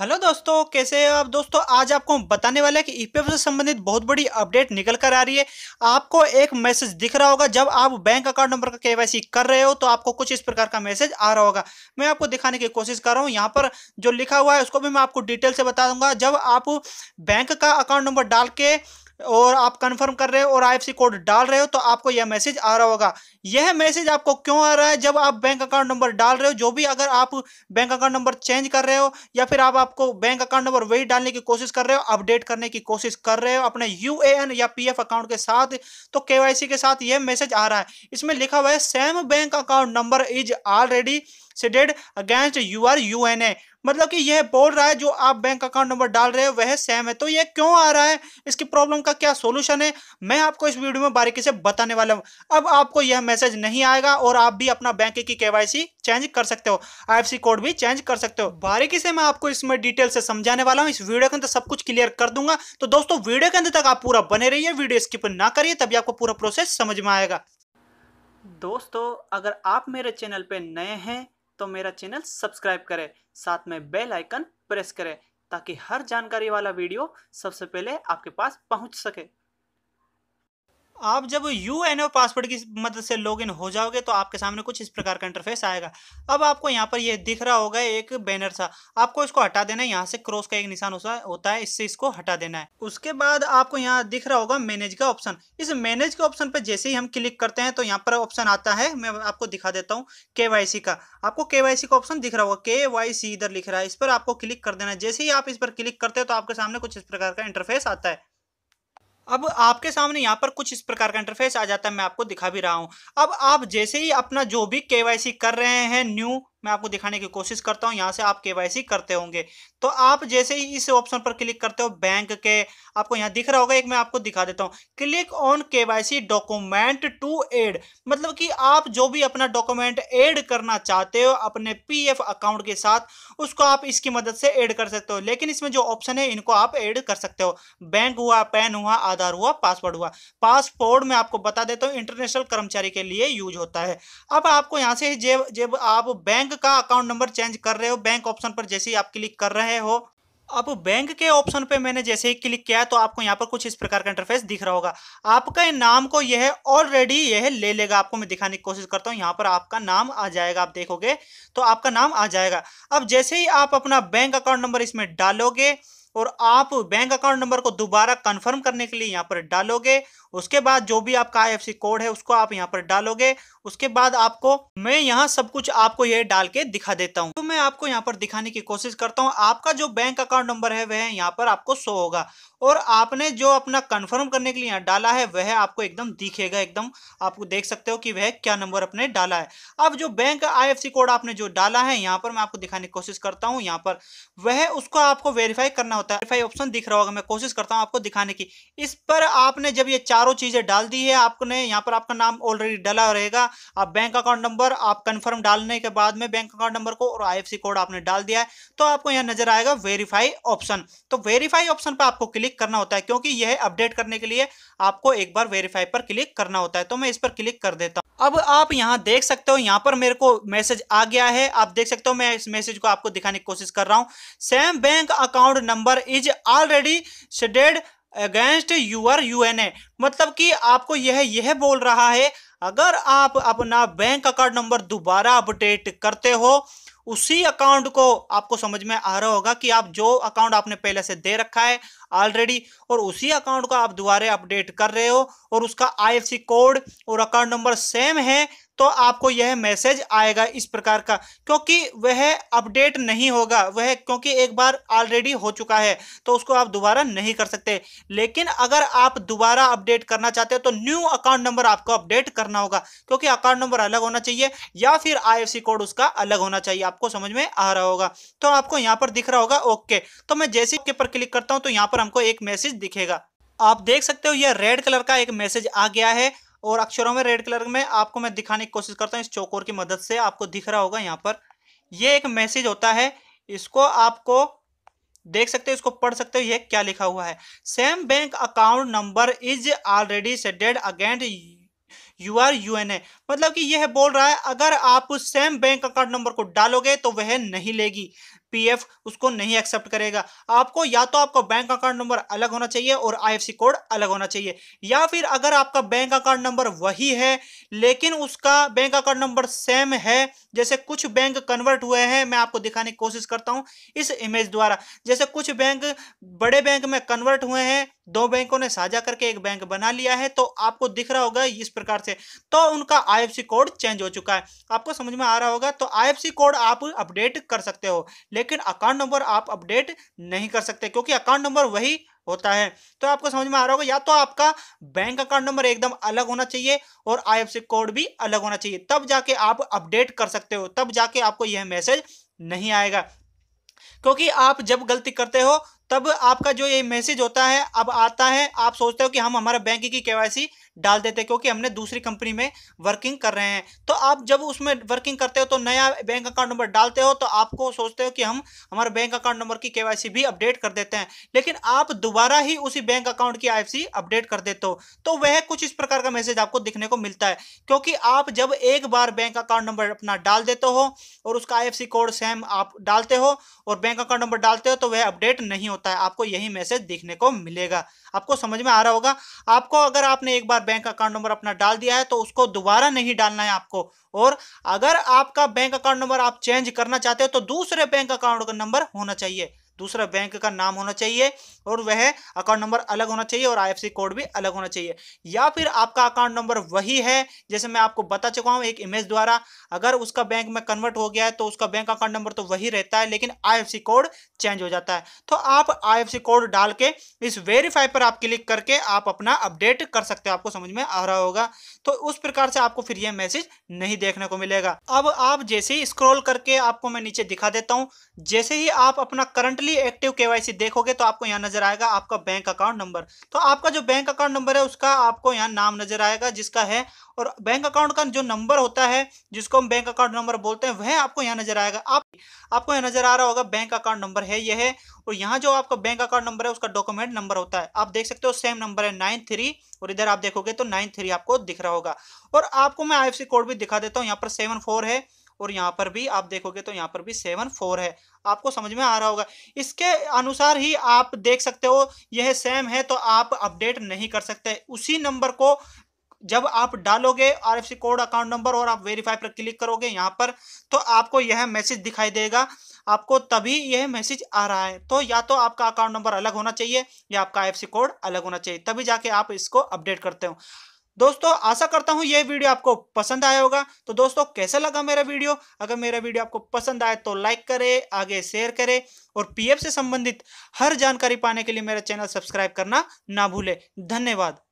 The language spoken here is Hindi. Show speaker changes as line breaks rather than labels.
हेलो दोस्तों कैसे हैं आप दोस्तों आज आपको बताने वाले हैं कि ईपीएफ e से संबंधित बहुत बड़ी अपडेट निकल कर आ रही है आपको एक मैसेज दिख रहा होगा जब आप बैंक अकाउंट नंबर का केवाईसी कर रहे हो तो आपको कुछ इस प्रकार का मैसेज आ रहा होगा मैं आपको दिखाने की कोशिश कर रहा हूँ यहाँ पर जो लिखा हुआ है उसको भी मैं आपको डिटेल से बता दूंगा जब आप बैंक का अकाउंट नंबर डाल के और आप कंफर्म कर रहे हो और आईएफसी कोड डाल रहे हो तो आपको यह मैसेज आ रहा होगा यह मैसेज आपको क्यों आ रहा है जब आप बैंक अकाउंट नंबर डाल रहे हो जो भी अगर आप बैंक अकाउंट नंबर चेंज कर रहे हो या फिर आप आपको बैंक अकाउंट नंबर वही डालने की कोशिश कर रहे हो अपडेट करने की कोशिश कर रहे हो अपने यू या पी अकाउंट के साथ तो के के साथ यह मैसेज आ रहा है इसमें लिखा हुआ है same bank account number is already seeded against your U N A मतलब कि यह बोल रहा है जो आप बैंक अकाउंट नंबर डाल रहे हो वह सेम है तो यह क्यों आ रहा है इसकी प्रॉब्लम का क्या सोल्यूशन है मैं आपको इस वीडियो में बारीकी से बताने वाला हूँ अब आपको यह मैसेज नहीं आएगा और आप भी अपना बैंक की केवाईसी चेंज कर सकते हो आई कोड भी चेंज कर सकते हो बारीकी से मैं आपको इसमें डिटेल से समझाने वाला हूँ इस वीडियो के अंदर सब कुछ क्लियर कर दूंगा तो दोस्तों वीडियो के अंदर तक आप पूरा बने रहिए वीडियो स्किप ना करिए तभी आपको पूरा प्रोसेस समझ में आएगा दोस्तों अगर आप मेरे चैनल पर नए हैं तो मेरा चैनल सब्सक्राइब करें साथ में बेल आइकन प्रेस करें ताकि हर जानकारी वाला वीडियो सबसे पहले आपके पास पहुंच सके आप जब यू एन ओ पासवर्ड की मदद से लॉग इन हो जाओगे तो आपके सामने कुछ इस प्रकार का इंटरफेस आएगा अब आपको यहाँ पर ये दिख रहा होगा एक बैनर सा आपको इसको हटा देना है यहाँ से क्रॉस का एक निशान होता है इससे इसको हटा देना है उसके बाद आपको यहाँ दिख रहा होगा मैनेज का ऑप्शन इस मैनेज के ऑप्शन पर जैसे ही हम क्लिक करते हैं तो यहाँ पर ऑप्शन आता है मैं आपको दिखा देता हूँ के का आपको के का ऑप्शन दिख रहा होगा के इधर लिख रहा है इस पर आपको क्लिक कर देना है जैसे ही आप इस पर क्लिक करते हैं तो आपके सामने कुछ इस प्रकार का इंटरफेस आता है अब आपके सामने यहाँ पर कुछ इस प्रकार का इंटरफेस आ जाता है मैं आपको दिखा भी रहा हूँ अब आप जैसे ही अपना जो भी केवाईसी कर रहे हैं न्यू मैं आपको दिखाने की कोशिश करता हूं यहां से आप केवाईसी करते होंगे तो आप जैसे ही इस ऑप्शन पर क्लिक करते हो बैंक के आपको यहां दिख रहा होगा एक मैं आपको दिखा देता हूं click on KYC document to add मतलब कि आप जो भी अपना डॉक्यूमेंट ऐड करना चाहते हो अपने पीएफ अकाउंट के साथ उसको आप इसकी मदद से ऐड कर सकते हो लेकिन इसमें जो ऑप्शन है इनको आप ऐड कर सकते हो बैंक हुआ पैन हुआ आधार हुआ पासवर्ड हुआ पासपोर्ट में आपको बता देता हूँ इंटरनेशनल कर्मचारी के लिए यूज होता है अब आपको यहाँ से जब जब आप बैंक का अकाउंट नंबर चेंज कर रहे हो बैंक ऑप्शन पर जैसे ही आप क्लिक कर रहे हो अब बैंक के ऑप्शन पे मैंने जैसे ही क्लिक किया तो आपको यहाँ पर कुछ इस प्रकार का इंटरफेस दिख रहा होगा आपका नाम को यह ऑलरेडी यह ले लेगा आपको मैं दिखाने की कोशिश करता हूँ यहाँ पर आपका नाम आ जाएगा आप देखोगे तो आपका नाम आ जाएगा अब जैसे ही आप अपना बैंक अकाउंट नंबर इसमें डालोगे और आप बैंक अकाउंट नंबर को दोबारा कंफर्म करने के लिए यहाँ पर डालोगे उसके बाद जो भी आपका आई कोड है उसको आप यहाँ पर डालोगे उसके बाद आपको मैं यहाँ सब कुछ आपको ये डाल के दिखा देता हूँ तो मैं आपको यहाँ पर दिखाने की कोशिश करता हूँ आपका जो बैंक अकाउंट नंबर है वह यहाँ पर आपको शो होगा और आपने जो अपना कंफर्म करने के लिए यहाँ डाला है वह आपको एकदम दिखेगा एकदम आपको देख सकते हो कि वह क्या नंबर अपने डाला है अब जो बैंक आई कोड आपने जो डाला है यहाँ पर मैं आपको दिखाने की कोशिश करता हूँ यहाँ पर वह उसको आपको वेरीफाई करना होता है वेरीफाई ऑप्शन दिख रहा होगा मैं कोशिश करता हूँ आपको दिखाने की इस पर आपने जब ये चारों चीज़ें डाल दी है आपने यहाँ पर आपका नाम ऑलरेडी डाला रहेगा आप बैंक अकाउंट नंबर आप कंफर्म डालने के बाद में बैंक अकाउंट नंबर को और आईएफसी कोड आपने डाल दिया है तो आपको यहाँ नजर आएगा वेरीफाई ऑप्शन तो वेरीफाई ऑप्शन पर आपको क्लिक करना होता है क्योंकि यह अपडेट करने के लिए आपको एक बार वेरीफाई पर क्लिक करना होता है तो मैं इस पर क्लिक कर देता हूँ अब आप यहाँ देख सकते हो यहाँ पर मेरे को मैसेज आ गया है आप देख सकते हो मैं इस मैसेज को आपको दिखाने की कोशिश कर रहा हूँ same bank account number is already seeded against your UNA मतलब कि आपको यह यह बोल रहा है अगर आप अपना बैंक अकाउंट नंबर दोबारा अपडेट करते हो उसी अकाउंट को आपको समझ में आ रहा होगा कि आप जो अकाउंट आपने पहले से दे रखा है ऑलरेडी और उसी अकाउंट को आप दोबारा अपडेट कर रहे हो और उसका आईएफसी कोड और अकाउंट नंबर सेम है तो आपको यह मैसेज आएगा इस प्रकार का क्योंकि वह अपडेट नहीं होगा वह क्योंकि एक बार ऑलरेडी हो चुका है तो उसको आप दोबारा नहीं कर सकते लेकिन अगर आप दोबारा अपडेट करना चाहते हो तो न्यू अकाउंट नंबर आपको अपडेट करना होगा क्योंकि अकाउंट नंबर अलग होना चाहिए या फिर आई कोड उसका अलग होना चाहिए आपको समझ में आ रहा होगा तो आपको यहाँ पर दिख रहा होगा ओके तो मैं जैसे ओके पर क्लिक करता हूँ तो यहाँ पर हमको एक मैसेज दिखेगा आप देख सकते हो यह रेड कलर का एक मैसेज आ गया है और अक्षरों में रेड कलर में आपको मैं दिखाने की कोशिश करता हूँ इस चौकोर की मदद से आपको दिख रहा होगा यहाँ पर ये एक मैसेज होता है इसको आपको देख सकते हो इसको पढ़ सकते हो ये क्या लिखा हुआ है same bank account number is already seeded against your U N A मतलब कि यह बोल रहा है अगर आप सेम बैंक अकाउंट नंबर को डालोगे तो वह नहीं लेगी पीएफ उसको नहीं एक्सेप्ट करेगा आपको या तो आपका बैंक अकाउंट नंबर अलग होना चाहिए और आईएफसी कोड अलग होना चाहिए या फिर अगर आपका बैंक अकाउंट नंबर वही है लेकिन उसका बैंक अकाउंट नंबर सेम है जैसे कुछ बैंक कन्वर्ट हुए हैं मैं आपको दिखाने की कोशिश करता हूं इस इमेज द्वारा जैसे कुछ बैंक बड़े बैंक में कन्वर्ट हुए हैं दो बैंकों ने साझा करके एक बैंक बना लिया है तो आपको दिख रहा होगा इस प्रकार से तो उनका आई कोड चेंज हो चुका है आपको समझ में आ रहा होगा तो आई कोड आप अपडेट कर सकते हो लेकिन अकाउंट नंबर आप अपडेट नहीं कर सकते क्योंकि अकाउंट नंबर वही होता है तो आपको समझ में आ रहा होगा या तो आपका बैंक अकाउंट नंबर एकदम अलग होना चाहिए और आई कोड भी अलग होना चाहिए तब जाके आप अपडेट कर सकते हो तब जाके आपको यह मैसेज नहीं आएगा क्योंकि आप जब गलती करते हो तब आपका जो ये मैसेज होता है अब आता है आप सोचते हो कि हम हमारा बैंक की केवाईसी डाल देते क्योंकि हमने दूसरी कंपनी में वर्किंग कर रहे हैं तो आप जब उसमें वर्किंग करते हो तो नया बैंक अकाउंट नंबर डालते हो तो आपको सोचते हो कि हम हमारे बैंक अकाउंट नंबर की केवाईसी भी अपडेट कर देते हैं लेकिन आप दोबारा ही उसी बैंक अकाउंट की आई अपडेट कर देते हो तो वह कुछ इस प्रकार का मैसेज आपको दिखने को मिलता है क्योंकि आप जब एक बार बैंक अकाउंट नंबर अपना डाल देते हो और उसका आई कोड सेम आप डालते हो और बैंक अकाउंट नंबर डालते हो तो वह अपडेट नहीं होता है आपको यही मैसेज दिखने को मिलेगा आपको समझ में आ रहा होगा आपको अगर आपने एक बार बैंक अकाउंट नंबर अपना डाल दिया है तो उसको दोबारा नहीं डालना है आपको और अगर आपका बैंक अकाउंट नंबर आप चेंज करना चाहते हो तो दूसरे बैंक अकाउंट का नंबर होना चाहिए दूसरा बैंक का नाम होना चाहिए और वह अकाउंट नंबर अलग होना चाहिए और आईएफएससी कोड भी अलग होना चाहिए या फिर आपका अकाउंट नंबर वही है जैसे मैं आपको बता चुका हूँ एक इमेज द्वारा अगर उसका बैंक में कन्वर्ट हो गया है तो उसका बैंक अकाउंट नंबर तो वही रहता है लेकिन आई कोड चेंज हो जाता है तो आप आई कोड डाल के इस वेरीफाई पर आप क्लिक करके आप अपना अपडेट कर सकते हो आपको समझ में आ रहा होगा तो उस प्रकार से आपको फिर यह मैसेज नहीं देखने को मिलेगा अब आप जैसे ही स्क्रॉल करके आपको मैं नीचे दिखा देता हूँ जैसे ही आप अपना करंटली टोटली एक्टिव के देखोगे तो आपको यहाँ नजर आएगा आपका बैंक अकाउंट नंबर तो आपका जो बैंक अकाउंट नंबर है उसका आपको यहाँ नाम नजर आएगा जिसका है और बैंक अकाउंट का जो नंबर होता है जिसको हम बैंक अकाउंट नंबर बोलते हैं वह आपको यहाँ नजर आएगा आप आपको यहाँ नजर आ रहा होगा बैंक अकाउंट नंबर है यह है और यहाँ जो आपका बैंक अकाउंट नंबर है उसका डॉक्यूमेंट नंबर होता है आप देख सकते हो सेम नंबर है नाइन थ्री और इधर आप देखोगे तो नाइन थ्री आपको दिख रहा होगा और आपको मैं आई कोड भी दिखा देता हूँ यहाँ पर सेवन है और यहाँ पर भी आप देखोगे तो यहाँ पर भी सेवन फोर है आपको समझ में आ रहा होगा इसके अनुसार ही आप देख सकते हो यह सेम है तो आप अपडेट नहीं कर सकते उसी नंबर को जब आप डालोगे आर कोड अकाउंट नंबर और आप वेरीफाई पर क्लिक करोगे यहाँ पर तो आपको यह मैसेज दिखाई देगा आपको तभी यह मैसेज आ रहा है तो या तो आपका अकाउंट नंबर अलग होना चाहिए या आपका आई कोड अलग होना चाहिए तभी जाके आप इसको अपडेट करते हो दोस्तों आशा करता हूँ ये वीडियो आपको पसंद आया होगा तो दोस्तों कैसा लगा मेरा वीडियो अगर मेरा वीडियो आपको पसंद आए तो लाइक करें आगे शेयर करें और पीएफ से संबंधित हर जानकारी पाने के लिए मेरा चैनल सब्सक्राइब करना ना भूलें धन्यवाद